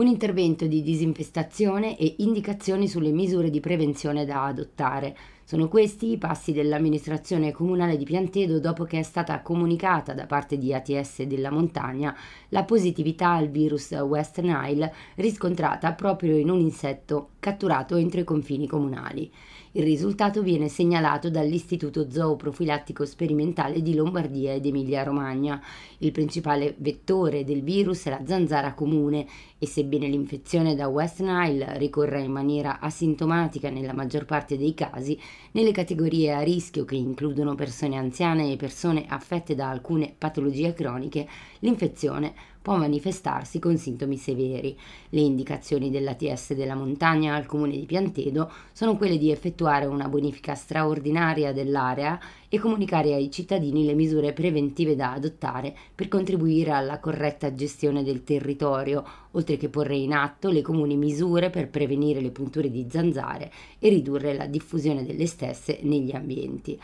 un intervento di disinfestazione e indicazioni sulle misure di prevenzione da adottare sono questi i passi dell'amministrazione comunale di Piantedo dopo che è stata comunicata da parte di ATS della montagna la positività al virus West Nile riscontrata proprio in un insetto catturato entro i confini comunali. Il risultato viene segnalato dall'Istituto Zooprofilattico Sperimentale di Lombardia ed Emilia-Romagna. Il principale vettore del virus è la zanzara comune e sebbene l'infezione da West Nile ricorra in maniera asintomatica nella maggior parte dei casi, nelle categorie a rischio che includono persone anziane e persone affette da alcune patologie croniche, l'infezione può manifestarsi con sintomi severi. Le indicazioni dell'ATS della montagna al comune di Piantedo sono quelle di effettuare una bonifica straordinaria dell'area e comunicare ai cittadini le misure preventive da adottare per contribuire alla corretta gestione del territorio, oltre che porre in atto le comuni misure per prevenire le punture di zanzare e ridurre la diffusione delle stesse negli ambienti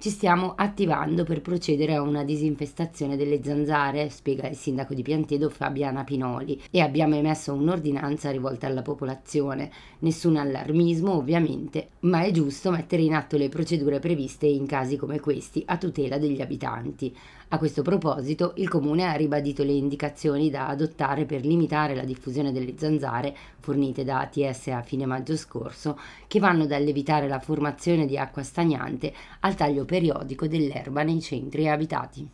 ci stiamo attivando per procedere a una disinfestazione delle zanzare, spiega il sindaco di Piantedo Fabiana Pinoli, e abbiamo emesso un'ordinanza rivolta alla popolazione. Nessun allarmismo, ovviamente, ma è giusto mettere in atto le procedure previste in casi come questi a tutela degli abitanti. A questo proposito, il comune ha ribadito le indicazioni da adottare per limitare la diffusione delle zanzare fornite da ATS a fine maggio scorso, che vanno dall'evitare la formazione di acqua stagnante al taglio periodico dell'erba nei centri abitati.